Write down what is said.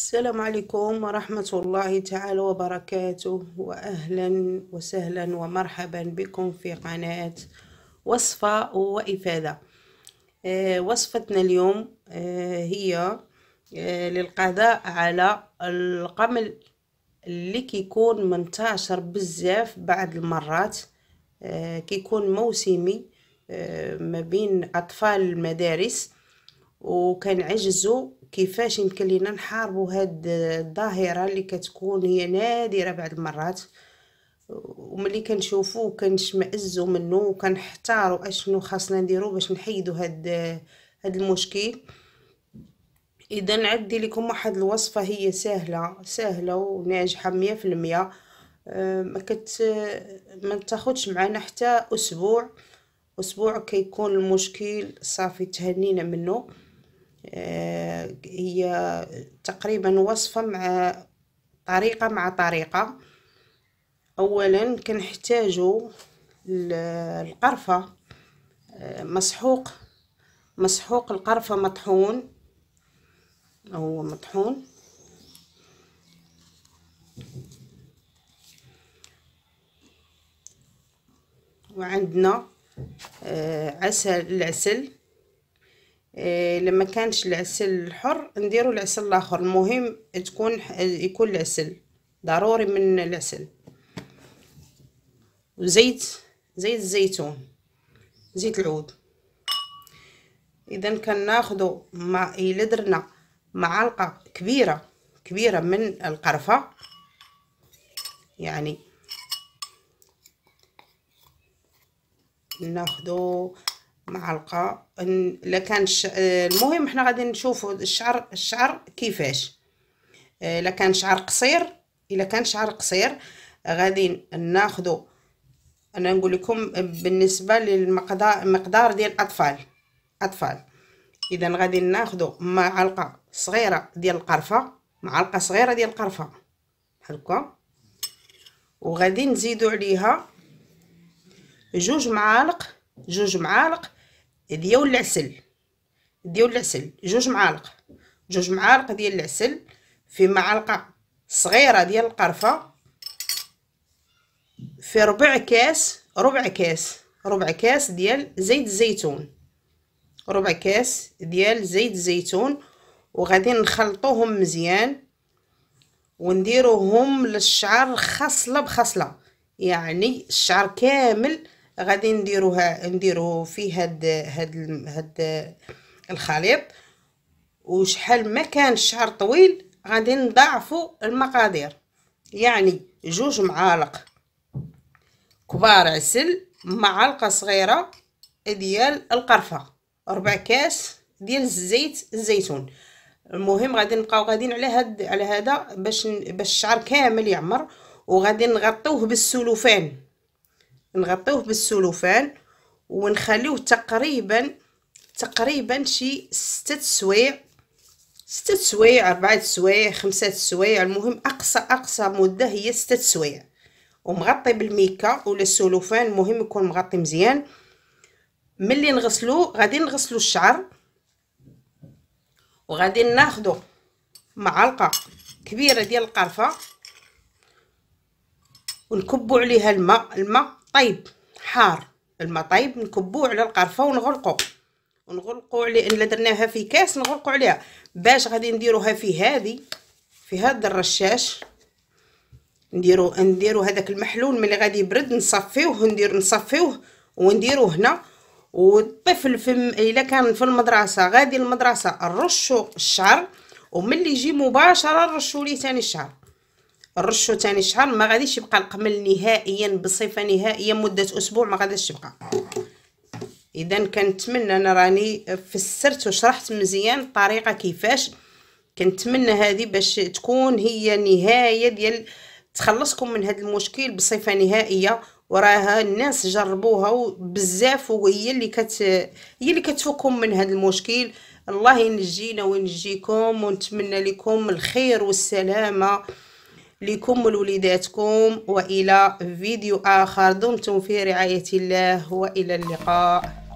السلام عليكم ورحمة الله تعالى وبركاته وأهلا وسهلا ومرحبا بكم في قناة وصفة وإفادة آه، وصفتنا اليوم آه، هي آه، للقضاء على القمل اللي كيكون منتشر بزاف بعض المرات كيكون موسمي ما بين أطفال المدارس وكنعجزوا كيفاش يمكن لينا نحاربوا هاد الظاهره اللي كتكون هي نادره بعض المرات وملي كنشوفوه كنشمئزوا منه وكنحتاروا اشنو خاصنا نديرو باش نحيدو هاد هاد المشكل اذا نعدي لكم واحد الوصفه هي سهله سهله وناجحه 100% ما كت ما تاخذش معنا حتى اسبوع اسبوع كيكون المشكل صافي تهنينا منه آه، هي تقريبا وصفة مع طريقة مع طريقة أولا كنحتاجو القرفة آه، مسحوق مسحوق القرفة مطحون هو مطحون وعندنا آه، عسل العسل إيه، لما كانش العسل الحر نديرو العسل الاخر المهم تكون يكون العسل ضروري من العسل وزيت زيت الزيتون زيت العود اذا كناخذوا مع الى درنا معلقه كبيره كبيره من القرفه يعني ناخذوا معلقه الا كان آه، المهم حنا غادي نشوفوا الشعر الشعر كيفاش آه، الا كان شعر قصير الا كان شعر قصير غادي ناخذ انا نقول لكم بالنسبه للمقدار مقدار ديال الاطفال اطفال اذا غادي ناخذ معلقه صغيره ديال القرفه معلقه صغيره ديال القرفه بحال هكا وغادي نزيدوا عليها جوج معالق جوج معالق ديال العسل ديال العسل جوج معالق جوج معالق ديال العسل في معلقه صغيره ديال القرفه في ربع كاس ربع كاس ربع كاس ديال زيت الزيتون ربع كاس ديال زيت الزيتون وغادي نخلطوهم مزيان ونديروهم للشعر خصله بخصله يعني الشعر كامل غادي نديروها نديرو في هاد هاد هاد الخليط وشحال ما كان الشعر طويل غادي نضاعفوا المقادير يعني جوج معالق كبار عسل معلقه صغيره ديال القرفه ربع كاس ديال الزيت الزيتون المهم غادي نبقاو غاديين على هاد على هذا باش باش الشعر كامل يعمر وغادي نغطوه بالسلوفان نغطيوه بالسلوفان ونخليوه تقريبا تقريبا شي ستة سوايع ستة سوايع أربعة سوايع خمسة سوايع المهم أقصى أقصى مدة هي ستة سوايع ومغطي بالميكا ولا السلوفان المهم يكون مغطي مزيان ملي نغسلو غادي نغسلو الشعر وغادي ناخدو معلقه كبيره ديال القرفه ونكبو عليها الماء الماء طيب حار الماء طيب نكبوه على القرفه ونغلقو ونغلقو عليه الا درناها في كاس نغلقو عليها باش غادي نديروها في هذه في هذا الرشاش نديرو نديرو هذاك المحلول ملي غادي يبرد نصفيوه ندير نصفيوه ونديرو هنا والطفل في الا كان في المدرسه غادي المدرسه نرشو الشعر وملي يجي مباشره نرشو ليه ثاني الشعر نرشو تاني شهر ما غاديش يبقى القمل نهائيا بصفه نهائيه مده اسبوع ما غاديش يبقى اذا كنتمنى انا راني فسرت وشرحت مزيان الطريقه كيفاش كنتمنى هذه باش تكون هي نهايه ديال تخلصكم من هذا المشكل بصفه نهائيه وراها الناس جربوها بزاف وهي اللي كت هي اللي كتفكم من هذا المشكل الله ينجينا وينجيكم ونتمنى لكم الخير والسلامه لكم ولوليداتكم والى فيديو اخر دمتم في رعايه الله والى اللقاء